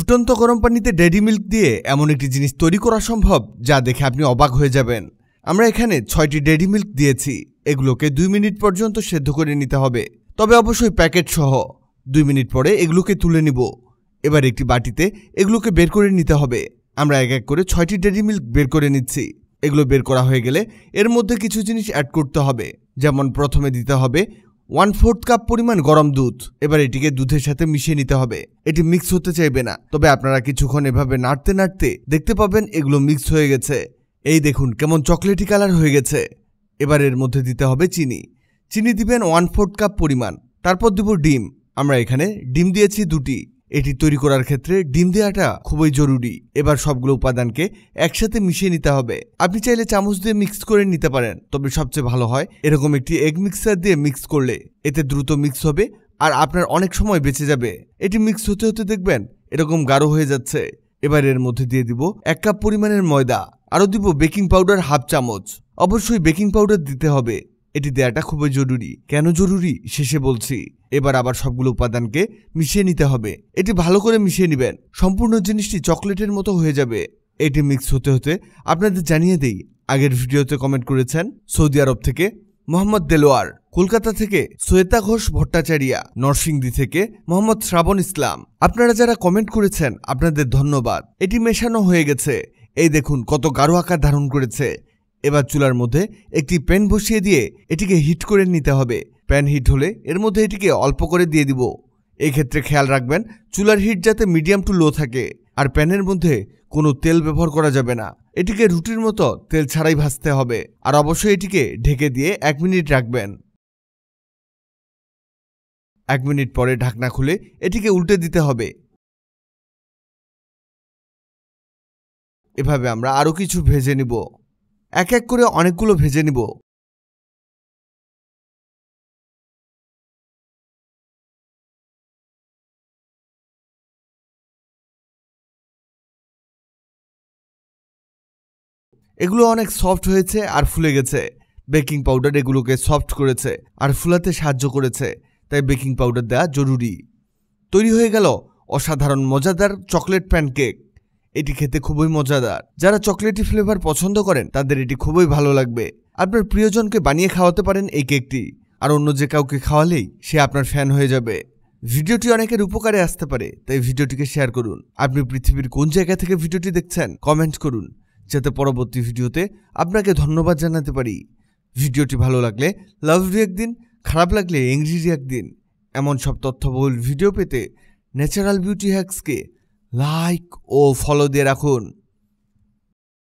ফুটন্ত গরম পানিতে ডেডি মিল্ক দিয়ে এমন একটি জিনিস তৈরি করা সম্ভব যা দেখে আপনি অবাক হয়ে যাবেন আমরা এখানে ছয়টি ডেডি মিল্ক দিয়েছি এগুলোকে দুই মিনিট পর্যন্ত সেদ্ধ করে নিতে হবে তবে অবশ্যই প্যাকেট সহ দুই মিনিট পরে এগুলোকে তুলে নিব এবার একটি বাটিতে এগুলোকে বের করে নিতে হবে আমরা এক এক করে ছয়টি ডেডি মিল্ক বের করে নিচ্ছি এগুলো বের করা হয়ে গেলে এর মধ্যে কিছু জিনিস অ্যাড করতে হবে যেমন প্রথমে দিতে হবে ওয়ান ফোর্থ কাপ পরিমাণ গরম দুধ এবার এটিকে দুধের সাথে মিশিয়ে নিতে হবে এটি মিক্স হতে চাইবে না তবে আপনারা কিছুক্ষণ এভাবে নাড়তে নাড়তে দেখতে পাবেন এগুলো মিক্স হয়ে গেছে এই দেখুন কেমন চকলেটি কালার হয়ে গেছে এবার এর মধ্যে দিতে হবে চিনি চিনি দিবেন ওয়ান ফোর্থ কাপ পরিমাণ তারপর দেব ডিম আমরা এখানে ডিম দিয়েছি দুটি এটি তৈরি করার ক্ষেত্রে ডিম দেওয়াটা খুবই জরুরি এবার সবগুলো উপাদানকে একসাথে মিশিয়ে নিতে হবে আপনি চাইলে চামচ দিয়ে মিক্স করে নিতে পারেন তবে সবচেয়ে ভালো হয় এরকম একটি এগ মিক্সার দিয়ে মিক্স করলে এতে দ্রুত মিক্স হবে আর আপনার অনেক সময় বেঁচে যাবে এটি মিক্স হতে হতে দেখবেন এরকম গাঢ় হয়ে যাচ্ছে এবার এর মধ্যে দিয়ে দিব এক কাপ পরিমাণের ময়দা আরও দিব বেকিং পাউডার হাফ চামচ অবশ্যই বেকিং পাউডার দিতে হবে এটি দেওয়াটা খুবই জরুরি কেন জরুরি শেষে বলছি এবার আবার সবগুলো উপাদানকে মিশিয়ে নিতে হবে এটি ভালো করে মিশিয়ে নেবেন সম্পূর্ণ জিনিসটি চকলেটের মতো হয়ে যাবে এটি মিক্স হতে হতে আপনাদের জানিয়ে দেই আগের ভিডিওতে কমেন্ট করেছেন সৌদি আরব থেকে মোহাম্মদ দেলোয়ার কলকাতা থেকে শ্বেতা ঘোষ ভট্টাচারিয়া নরসিংদী থেকে মোহাম্মদ শ্রাবণ ইসলাম আপনারা যারা কমেন্ট করেছেন আপনাদের ধন্যবাদ এটি মেশানো হয়ে গেছে এই দেখুন কত গাঢ় আকার ধারণ করেছে এবার চুলার মধ্যে একটি প্যান বসিয়ে দিয়ে এটিকে হিট করে নিতে হবে প্যান হিট হলে এর মধ্যে এটিকে অল্প করে দিয়ে দিব এই ক্ষেত্রে খেয়াল রাখবেন চুলার হিট যাতে মিডিয়াম টু লো থাকে আর প্যানের মধ্যে কোনো তেল ব্যবহার করা যাবে না এটিকে রুটির মতো তেল ছাড়াই ভাজতে হবে আর অবশ্যই এটিকে ঢেকে দিয়ে এক মিনিট রাখবেন এক মিনিট পরে ঢাকনা খুলে এটিকে উল্টে দিতে হবে এভাবে আমরা আরও কিছু ভেজে নিব এক এক করে অনেকগুলো ভেজে নিব এগুলো অনেক সফট হয়েছে আর ফুলে গেছে বেকিং পাউডার এগুলোকে সফট করেছে আর ফুলাতে সাহায্য করেছে তাই বেকিং পাউডার দেওয়া জরুরি তৈরি হয়ে গেল অসাধারণ মজাদার চকলেট প্যানকেক এটি খেতে খুবই মজাদার যারা চকলেটি ফ্লেভার পছন্দ করেন তাদের এটি খুবই ভালো লাগবে আপনার প্রিয়জনকে বানিয়ে খাওয়াতে পারেন এই কেকটি আর অন্য যে কাউকে খাওয়ালেই সে আপনার ফ্যান হয়ে যাবে ভিডিওটি অনেকের উপকারে আসতে পারে তাই ভিডিওটিকে শেয়ার করুন আপনি পৃথিবীর কোন জায়গা থেকে ভিডিওটি দেখছেন কমেন্ট করুন যাতে পরবর্তী ভিডিওতে আপনাকে ধন্যবাদ জানাতে পারি ভিডিওটি ভালো লাগলে লাভ রি একদিন খারাপ লাগলে ইংরেজি রিয়াক একদিন এমন সব তথ্যবহুল ভিডিও পেতে ন্যাচারাল বিউটি হ্যাক্সকে লাইক ও ফলো দিয়ে রাখুন